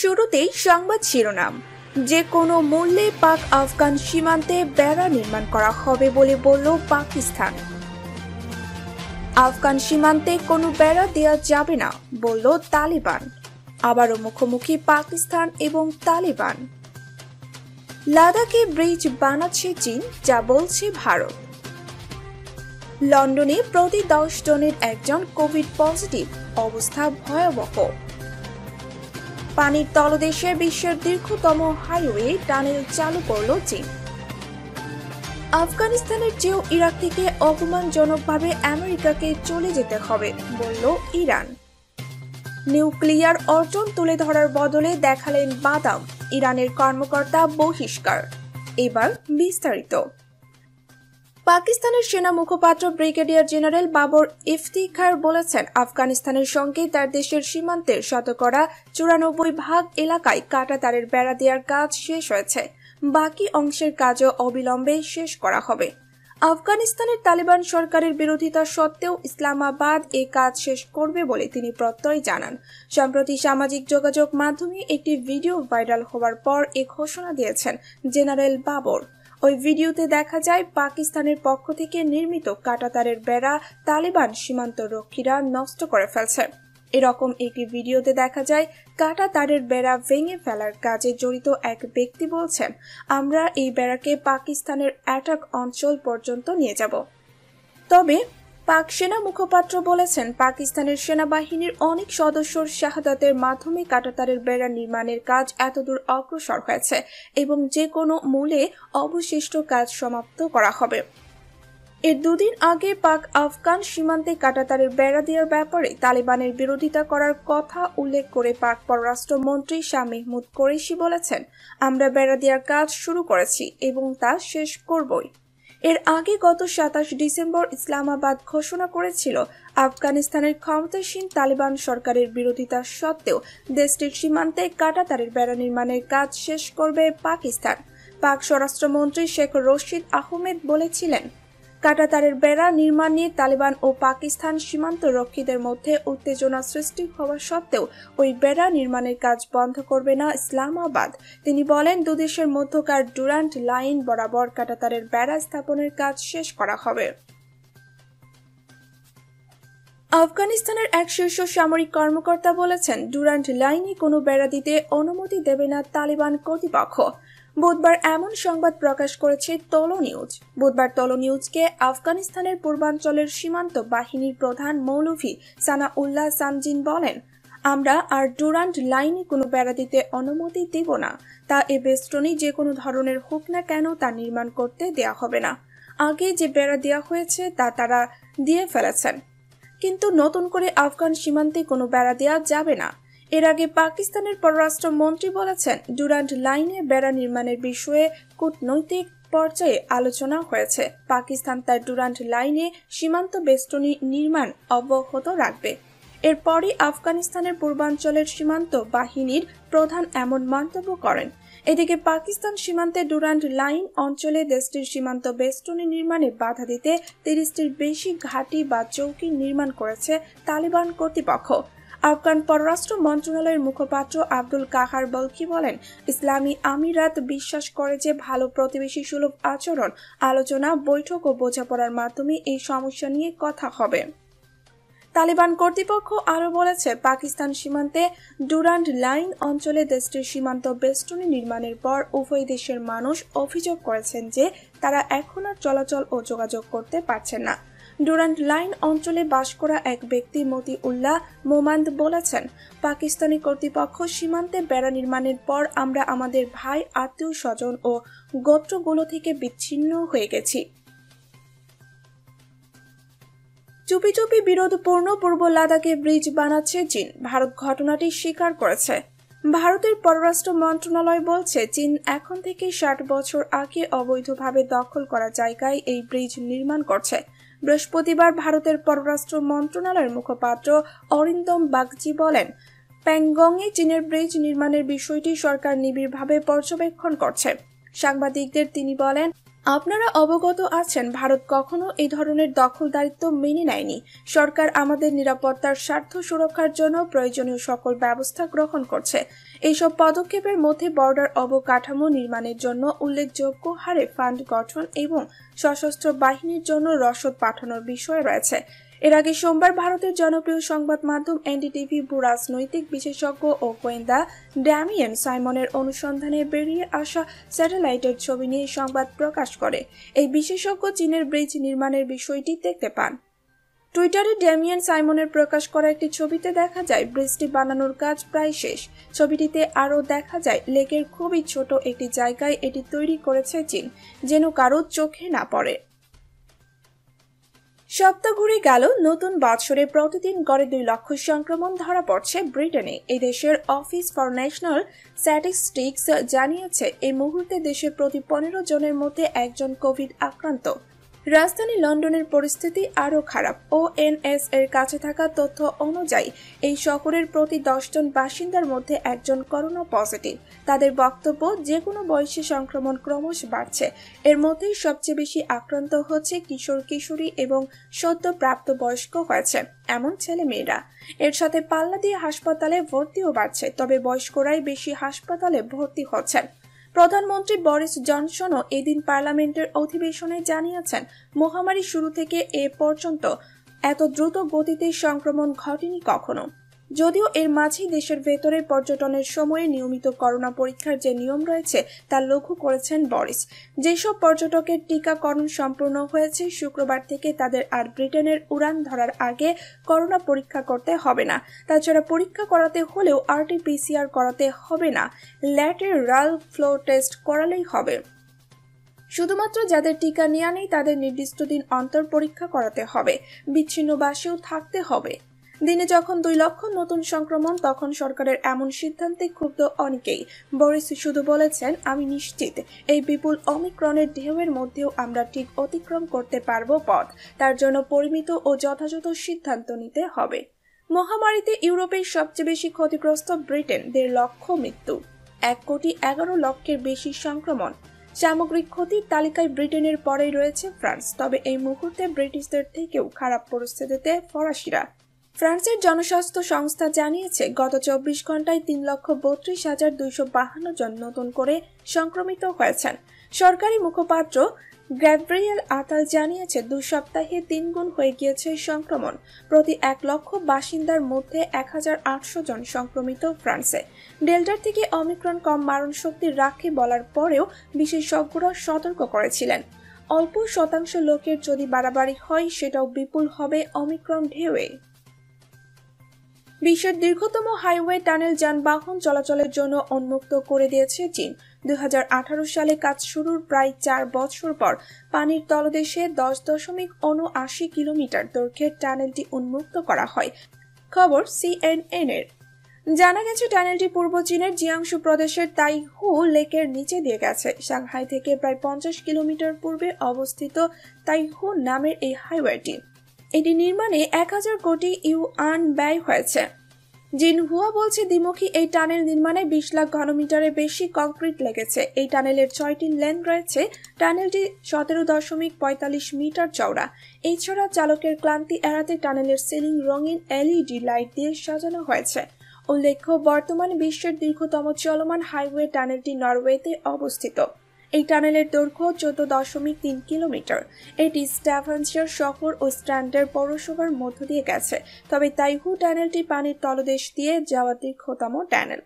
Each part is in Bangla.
শুরুতেই সংবাদ শিরোনাম যে কোনো মূল্যে পাক আফগান সীমান্তে বেড়া নির্মাণ করা হবে বলে বলল পাকিস্তান আফগান সীমান্তে কোনো বেড়া দেওয়া যাবে না বলল তালিবান আবারও মুখোমুখি পাকিস্তান এবং তালিবান লাদাখে ব্রিজ বানাচ্ছে চীন যা বলছে ভারত লন্ডনে প্রতি দশ জনের একজন কোভিড পজিটিভ অবস্থা ভয়াবহ পানির তলদেশে বিশ্বের দীর্ঘতম হাইওয়ে টানেল চালু করল চীন আফগানিস্তানের চেয়েও ইরাক থেকে অপমানজনকভাবে আমেরিকাকে চলে যেতে হবে বলল ইরান নিউক্লিয়ার অর্জন তুলে ধরার বদলে দেখালেন বাদাম ইরানের কর্মকর্তা বহিষ্কার এবার বিস্তারিত পাকিস্তানের সেনা মুখপাত্র ব্রিগেডিয়ার জেনারেল বাবর ইফতিখার বলেছেন আফগানিস্তানের সঙ্গে তার দেশের সীমান্তের শতকরা চুরানব্বই ভাগ এলাকায় কাটা তারের বেড়া দেওয়ার কাজ শেষ হয়েছে বাকি অংশের কাজও অবিলম্বে শেষ করা হবে আফগানিস্তানের তালিবান সরকারের বিরোধিতা সত্ত্বেও ইসলামাবাদ এ কাজ শেষ করবে বলে তিনি প্রত্যয় জানান সম্প্রতি সামাজিক যোগাযোগ মাধ্যমে একটি ভিডিও ভাইরাল হওয়ার পর এ ঘোষণা দিয়েছেন জেনারেল বাবর ওই ভিডিওতে দেখা যায় পাকিস্তানের পক্ষ থেকে নির্মিত কাটাতারের বেড়া তালেবান সীমান্ত রক্ষীরা নষ্ট করে ফেলছে এরকম একটি ভিডিওতে দেখা যায় কাটা তারের বেড়া ভেঙে ফেলার কাজে জড়িত এক ব্যক্তি বলছেন আমরা এই বেড়াকে পাকিস্তানের অ্যাটাক অঞ্চল পর্যন্ত নিয়ে যাব তবে পাক সেনা মুখপাত্র বলেছেন পাকিস্তানের সেনাবাহিনীর অনেক সদস্যর শাহাদাতের মাধ্যমে কাটাতারের বেড়া নির্মাণের কাজ এতদূর অগ্রসর হয়েছে এবং যে কোনো মূলে অবশিষ্ট কাজ সমাপ্ত করা হবে এর দুদিন আগে পাক আফগান সীমান্তে কাটাতারের বেড়া দেওয়ার ব্যাপারে তালেবানের বিরোধিতা করার কথা উল্লেখ করে পাক পররাষ্ট্রমন্ত্রী শাহ মেহমুদ কোরেশি বলেছেন আমরা বেড়া দেওয়ার কাজ শুরু করেছি এবং তা শেষ করবই এর আগে গত সাতাশ ডিসেম্বর ইসলামাবাদ ঘোষণা করেছিল আফগানিস্তানের ক্ষমতাসীন তালিবান সরকারের বিরোধিতা সত্ত্বেও দেশটির সীমান্তে কাটাতারের বেড়া নির্মাণের কাজ শেষ করবে পাকিস্তান পাক স্বরাষ্ট্রমন্ত্রী শেখ রশিদ আহমেদ বলেছিলেন কাটাতারের বেড়া নির্মাণ নিয়ে তালেবান ও পাকিস্তান সীমান্ত রক্ষীদের মধ্যে উত্তেজনা সৃষ্টি হওয়া সত্ত্বেও ওই বেড়া নির্মাণের কাজ বন্ধ করবে না ইসলামাবাদ তিনি বলেন দুদেশের মধ্যকার ডুরান্ট লাইন বরাবর কাটাতারের বেড়া স্থাপনের কাজ শেষ করা হবে আফগানিস্তানের এক শীর্ষ সামরিক কর্মকর্তা বলেছেন ডুরান্ট লাইনে কোনো বেড়া দিতে অনুমতি দেবে না তালিবান কর্তৃপক্ষ বুধবার এমন সংবাদ প্রকাশ করেছে তল নিউজ বুধবার তল নিউজকে আফগানিস্তানের পূর্বাঞ্চলের সীমান্ত বাহিনীর প্রধান মৌলভি উল্লাহ সামজিন বলেন আমরা আর ডুরান্ট লাইনে কোনো বেড়া দিতে অনুমতি দেব না তা এ বেষ্টনী যে কোনো ধরনের হোক না কেন তা নির্মাণ করতে দেয়া হবে না আগে যে বেড়া দেওয়া হয়েছে তা তারা দিয়ে ফেলেছেন কিন্তু নতুন করে আফগান সীমান্তে কোনো বেড়া দেওয়া যাবে না এর আগে পাকিস্তানের পররাষ্ট্রমন্ত্রী বলেছেন ডুরান্ড লাইনে বেড়া নির্মাণের বিষয়ে কূটনৈতিক পর্যায়ে আলোচনা হয়েছে পাকিস্তান তার ডুরান্ড লাইনে সীমান্ত বেষ্টনী নির্মাণ অব্যাহত রাখবে এরপরই আফগানিস্তানের পূর্বাঞ্চলের সীমান্ত বাহিনীর প্রধান এমন মন্তব্য করেন এদিকে পাকিস্তান সীমান্তে ডুরান্ড লাইন অঞ্চলে দেশটির সীমান্ত বেষ্টনী নির্মাণে বাধা দিতে তিরিশটির বেশি ঘাঁটি বা চৌকি নির্মাণ করেছে তালিবান কর্তৃপক্ষ আফগান পররাষ্ট্র মন্ত্রণালয়ের মুখপাত্র আব্দুল কাহার বলকি বলেন ইসলামী আমিরাত বিশ্বাস করে যে ভালো প্রতিবেশী সুলভ আচরণ আলোচনা বৈঠক ও বোঝাপড়ার মাধ্যমে এই সমস্যা নিয়ে কথা হবে তালিবান কর্তৃপক্ষ আরও বলেছে পাকিস্তান সীমান্তে ডুরান্ড লাইন অঞ্চলে দেশটির সীমান্ত বেষ্টনী নির্মাণের পর উভয় দেশের মানুষ অভিযোগ করেছেন যে তারা এখন আর চলাচল ও যোগাযোগ করতে পারছেন না ডুরান্ট লাইন অঞ্চলে বাস করা এক ব্যক্তি মতি উল্লাহ মোমান্দ বলেছেন পাকিস্তানি কর্তৃপক্ষ সীমান্তে বেড়া নির্মাণের পর আমরা আমাদের ভাই আত্মীয় স্বজন ও গোত্রগুলো থেকে বিচ্ছিন্ন হয়ে গেছি চুপি চুপি বিরোধপূর্ণ পূর্ব লাদাখে ব্রিজ বানাচ্ছে চীন ভারত ঘটনাটি স্বীকার করেছে ভারতের পররাষ্ট্র মন্ত্রণালয় বলছে চীন এখন থেকে ষাট বছর আগে অবৈধভাবে দখল করা জায়গায় এই ব্রিজ নির্মাণ করছে বৃহস্পতিবার ভারতের পররাষ্ট্র মন্ত্রণালয়ের মুখপাত্র অরিন্দম বাগজি বলেন প্যাংগংয়ে চীনের ব্রিজ নির্মাণের বিষয়টি সরকার নিবিড়ভাবে পর্যবেক্ষণ করছে সাংবাদিকদের তিনি বলেন আপনারা অবগত আছেন ভারত কখনো এই ধরনের দখলদারিত্ব মেনে নেয়নি সরকার আমাদের নিরাপত্তার স্বার্থ সুরক্ষার জন্য প্রয়োজনীয় সকল ব্যবস্থা গ্রহণ করছে এইসব পদক্ষেপের মধ্যে বর্ডার অবকাঠামো নির্মাণের জন্য উল্লেখযোগ্য হারে ফান্ড গঠন এবং সশস্ত্র বাহিনীর জন্য রসদ পাঠানোর বিষয় রয়েছে এর আগে সোমবার ভারতের জনপ্রিয় সংবাদ মাধ্যম এনডিটিভি ভূরাজনৈতিক বিশেষজ্ঞ ও গোয়েন্দা ড্যামিয়েন সাইমনের অনুসন্ধানে বেরিয়ে আসা স্যাটেলাইটের ছবি নিয়ে সংবাদ প্রকাশ করে এই বিশেষজ্ঞ চীনের ব্রিজ নির্মাণের বিষয়টি দেখতে পান টুইটারে ড্যামিয়ান সাইমনের প্রকাশ করা একটি ছবিতে দেখা যায় ব্রিজটি বানানোর কাজ প্রায় শেষ ছবিটিতে আরও দেখা যায় লেকের খুবই ছোট একটি জায়গায় এটি তৈরি করেছে চীন যেন কারো চোখে না পড়ে সপ্তাহ ঘুরে গেল নতুন বছরে প্রতিদিন গড়ে দুই লক্ষ সংক্রমণ ধরা পড়ছে ব্রিটেনে এদেশের অফিস ফর ন্যাশনাল স্ট্যাটিস্টিক্স জানিয়েছে এই মুহূর্তে দেশে প্রতি পনেরো জনের মধ্যে একজন কোভিড আক্রান্ত রাজধানী লন্ডনের পরিস্থিতি আরও খারাপ ওএনএস এর কাছে থাকা তথ্য অনুযায়ী এই শহরের প্রতি দশজন বাসিন্দার মধ্যে একজন করোনা পজিটিভ তাদের বক্তব্য যে কোনো বয়সে সংক্রমণ ক্রমশ বাড়ছে এর মধ্যেই সবচেয়ে বেশি আক্রান্ত হচ্ছে কিশোর কিশোরী এবং সদ্য প্রাপ্ত বয়স্ক হয়েছে এমন ছেলে মেয়েরা এর সাথে পাল্লা দিয়ে হাসপাতালে ভর্তিও বাড়ছে তবে বয়স্করাই বেশি হাসপাতালে ভর্তি হচ্ছেন প্রধানমন্ত্রী বরিস জনসনও এদিন পার্লামেন্টের অধিবেশনে জানিয়েছেন মহামারী শুরু থেকে এ পর্যন্ত এত দ্রুত গতিতে সংক্রমণ ঘটেনি কখনো যদিও এর মাঝে দেশের ভেতরের পর্যটনের সময়ে নিয়মিত করোনা পরীক্ষার যে নিয়ম রয়েছে তা লক্ষ্য করেছেন বরিস যেসব পর্যটকের টিকাকরণ সম্পূর্ণ হয়েছে শুক্রবার থেকে তাদের আর ব্রিটেনের উড়ান ধরার আগে করোনা পরীক্ষা করতে হবে না তাছাড়া পরীক্ষা করাতে হলেও আরটিপিসিআর করাতে হবে না ল্যাটের রাল ফ্লো টেস্ট করালেই হবে শুধুমাত্র যাদের টিকা নেওয়া নেই তাদের নির্দিষ্ট দিন অন্তর পরীক্ষা করাতে হবে বিচ্ছিন্ন বাসেও থাকতে হবে দিনে যখন দুই লক্ষ নতুন সংক্রমণ তখন সরকারের এমন সিদ্ধান্তে ক্ষুব্ধ অনেকেই বরিস শুধু বলেছেন আমি নিশ্চিত এই বিপুল অমিক্রণের ঢেউয়ের মধ্যেও আমরা ঠিক অতিক্রম করতে পারব পথ তার জন্য পরিমিত ও যথাযথ সিদ্ধান্ত নিতে হবে মহামারীতে ইউরোপের সবচেয়ে বেশি ক্ষতিগ্রস্ত ব্রিটেন দেড় লক্ষ মৃত্যু এক কোটি এগারো লক্ষের বেশি সংক্রমণ সামগ্রিক ক্ষতির তালিকায় ব্রিটেনের পরেই রয়েছে ফ্রান্স তবে এই মুহূর্তে ব্রিটিশদের থেকেও খারাপ পরিস্থিতিতে ফরাসিরা ফ্রান্সের জনস্বাস্থ্য সংস্থা জানিয়েছে গত চব্বিশ ঘন্টায় তিন লক্ষ বত্রিশ হাজার দুইশো বাহান্ন জন নতুন করে সংক্রমিত হয়েছেন সরকারি মুখপাত্র গ্যাব্রিয়েল আতাল জানিয়েছে দু সপ্তাহে তিন গুণ হয়ে গিয়েছে সংক্রমণ প্রতি এক লক্ষ বাসিন্দার মধ্যে এক হাজার আটশো জন সংক্রমিত ফ্রান্সে ডেল্টার থেকে অমিক্রণ কম মারণ শক্তি রাখে বলার পরেও বিশেষজ্ঞরা সতর্ক করেছিলেন অল্প শতাংশ লোকের যদি বাড়াবাড়ি হয় সেটাও বিপুল হবে অমিক্রণ ঢেউয়ে বিশ্বের দীর্ঘতম হাইওয়ে টানেল যানবাহন চলাচলের জন্য উন্মুক্ত করে দিয়েছে চীন দু সালে কাজ শুরুর প্রায় চার বছর পর পানির তলদেশে দশ দশমিক অনুআশি কিলোমিটার দৈর্ঘ্যের টানেলটি উন্মুক্ত করা হয় খবর সিএনএন এর জানা গেছে টানেলটি পূর্ব চীনের জিয়াংশু প্রদেশের তাইহু লেকের নিচে দিয়ে গেছে সাংহাই থেকে প্রায় পঞ্চাশ কিলোমিটার পূর্বে অবস্থিত তাইহু নামের এই হাইওয়েটি এটি নির্মাণে এক হাজার কোটি ইউআন ব্যয় হয়েছে হুয়া বলছে দ্বিমুখী এই টানেল নির্মাণে বিশ লাখ ঘনমিটারের বেশি কংক্রিট লেগেছে এই টানেলের ছয়টি লেন রয়েছে টানেলটি সতেরো দশমিক পঁয়তাল্লিশ মিটার চওড়া এছাড়া চালকের ক্লান্তি এড়াতে টানেলের সিলিং রঙিন এলইডি লাইট দিয়ে সাজানো হয়েছে উল্লেখ্য বর্তমানে বিশ্বের দীর্ঘতম চলমান হাইওয়ে টানেলটি নরওয়েতে অবস্থিত এই টানেলের দৈর্ঘ্য চোদ্দ দশমিক তিন কিলোমিটার এটি স্ট্যাভানসিয়ার শহর ও স্ট্যান্ডের পৌরসভার মধ্য দিয়ে গেছে তবে তাইহু টানেলটি পানির তলদেশ দিয়ে যাওয়া দীর্ঘতম টানেল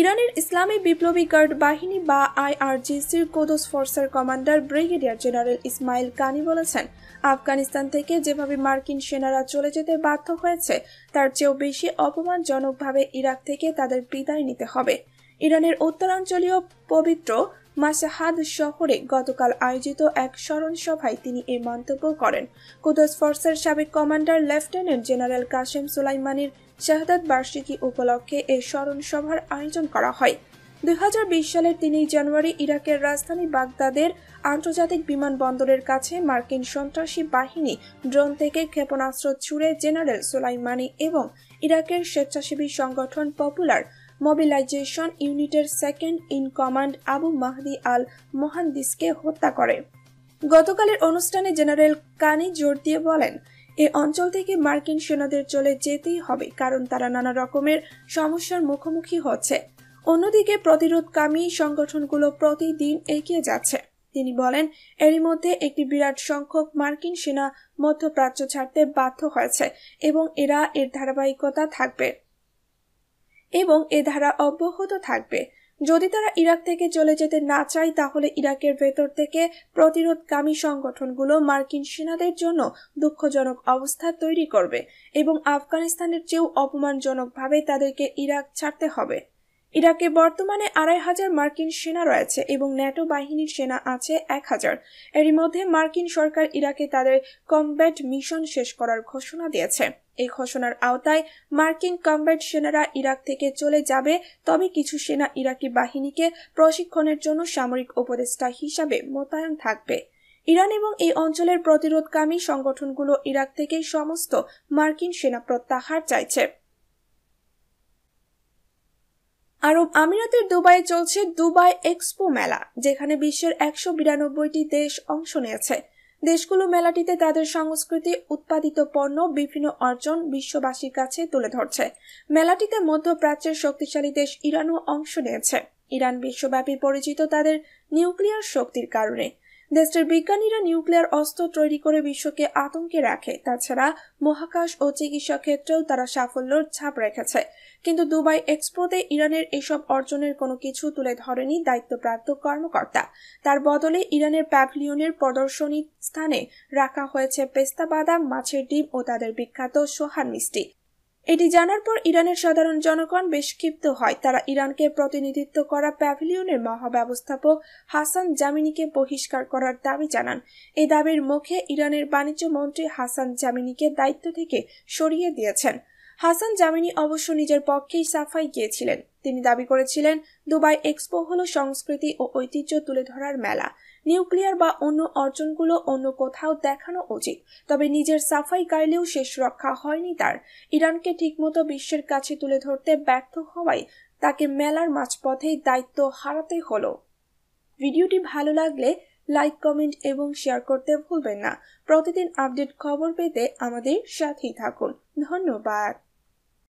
ইরানের ইসলামী বিপ্লবী গার্ড বাহিনী বা আইআরজিসির কোদস ফোর্সের কমান্ডার ব্রিগেডিয়ার জেনারেল ইসমাইল কানি বলেছেন আফগানিস্তান থেকে যেভাবে মার্কিন সেনারা চলে যেতে বাধ্য হয়েছে তার চেয়েও বেশি অপমানজনকভাবে ইরাক থেকে তাদের বিদায় নিতে হবে ইরানের উত্তরাঞ্চলীয় পবিত্র মাসাহাদ শহরে গতকাল আয়োজিত এক স্মরণ সভায় তিনি এই মন্তব্য করেন কুদস ফোর্সের সাবেক কমান্ডার লেফটেন্যান্ট জেনারেল কাশেম সুলাইমানির শাহাদ বার্ষিকী উপলক্ষে এই স্মরণ সভার আয়োজন করা হয় দুই সালের তিনই জানুয়ারি ইরাকের রাজধানী বাগদাদের আন্তর্জাতিক বিমানবন্দরের কাছে মার্কিন সন্ত্রাসী বাহিনী ড্রোন থেকে ক্ষেপণাস্ত্র ছুড়ে জেনারেল সোলাইমানি এবং ইরাকের স্বেচ্ছাসেবী সংগঠন পপুলার মোবিলাইজেশন ইউনিটের second in command Abu Mahdi al মোহান্দিসকে হত্যা করে গতকালের অনুষ্ঠানে জেনারেল কানি জোর দিয়ে বলেন এ অঞ্চল থেকে মার্কিন সেনাদের চলে যেতেই হবে কারণ তারা নানা রকমের সমস্যার মুখোমুখি হচ্ছে অন্যদিকে প্রতিরোধকামী সংগঠনগুলো প্রতিদিন এগিয়ে যাচ্ছে তিনি বলেন এরই মধ্যে একটি বিরাট সংখ্যক মার্কিন সেনা মধ্যপ্রাচ্য ছাড়তে বাধ্য হয়েছে এবং এরা এর ধারাবাহিকতা থাকবে এবং এ ধারা অব্যাহত থাকবে যদি তারা ইরাক থেকে চলে যেতে না চায় তাহলে ইরাকের ভেতর থেকে প্রতিরোধকামী সংগঠনগুলো মার্কিন সেনাদের জন্য দুঃখজনক অবস্থা তৈরি করবে এবং আফগানিস্তানের চেয়েও অপমানজনকভাবে তাদেরকে ইরাক ছাড়তে হবে ইরাকে বর্তমানে আড়াই হাজার মার্কিন সেনা রয়েছে এবং ন্যাটো বাহিনীর সেনা আছে এক হাজার এরই মধ্যে মার্কিন সরকার ইরাকে তাদের কমব্যাট মিশন শেষ করার ঘোষণা দিয়েছে এই ঘোষণার আওতায় মার্কিন কমব্যাট সেনারা ইরাক থেকে চলে যাবে তবে কিছু সেনা ইরাকি বাহিনীকে প্রশিক্ষণের জন্য সামরিক উপদেষ্টা হিসাবে মোতায়েন থাকবে ইরান এবং এই অঞ্চলের প্রতিরোধকামী সংগঠনগুলো ইরাক থেকে সমস্ত মার্কিন সেনা প্রত্যাহার চাইছে আরব আমিরাতের দুবাই চলছে দুবাই এক্সপো মেলা যেখানে বিশ্বের একশো বিরানব্বইটি দেশ অংশ নিয়েছে দেশগুলো মেলাটিতে তাদের সংস্কৃতি উৎপাদিত পণ্য বিভিন্ন অর্জন বিশ্ববাসীর কাছে তুলে ধরছে মেলাটিতে মধ্যপ্রাচ্যের শক্তিশালী দেশ ইরানও অংশ নিয়েছে ইরান বিশ্বব্যাপী পরিচিত তাদের নিউক্লিয়ার শক্তির কারণে দেশটির বিজ্ঞানীরা নিউক্লিয়ার অস্ত্র তৈরি করে বিশ্বকে আতঙ্কে রাখে তাছাড়া মহাকাশ ও চিকিৎসা ক্ষেত্রেও তারা সাফল্যের ছাপ রেখেছে কিন্তু দুবাই এক্সপোতে ইরানের এসব অর্জনের কোনো কিছু তুলে ধরেনি দায়িত্বপ্রাপ্ত কর্মকর্তা তার বদলে ইরানের প্যাভিলিয়নের প্রদর্শনী স্থানে রাখা হয়েছে পেস্তা বাদাম মাছের ডিম ও তাদের বিখ্যাত সোহান মিষ্টি এটি জানার পর ইরানের সাধারণ জনগণ বেশ ক্ষিপ্ত হয় তারা ইরানকে প্রতিনিধিত্ব করা প্যাভিলিয়নের মহাব্যবস্থাপক হাসান জামিনিকে বহিষ্কার করার দাবি জানান এ দাবির মুখে ইরানের বাণিজ্য মন্ত্রী হাসান জামিনিকে দায়িত্ব থেকে সরিয়ে দিয়েছেন হাসান জামিনি অবশ্য নিজের পক্ষেই সাফাই গিয়েছিলেন তিনি দাবি করেছিলেন দুবাই এক্সপো হল সংস্কৃতি ও ঐতিহ্য তুলে ধরার মেলা নিউক্লিয়ার বা অন্য অর্জনগুলো অন্য কোথাও দেখানো উচিত তবে নিজের সাফাই গাইলেও শেষ রক্ষা হয়নি তার ইরানকে ঠিকমতো বিশ্বের কাছে তুলে ধরতে ব্যর্থ হওয়ায় তাকে মেলার মাঝপথেই দায়িত্ব হারাতে হলো ভিডিওটি ভালো লাগলে লাইক কমেন্ট এবং শেয়ার করতে ভুলবেন না প্রতিদিন আপডেট খবর পেতে আমাদের সাথেই থাকুন ধন্যবাদ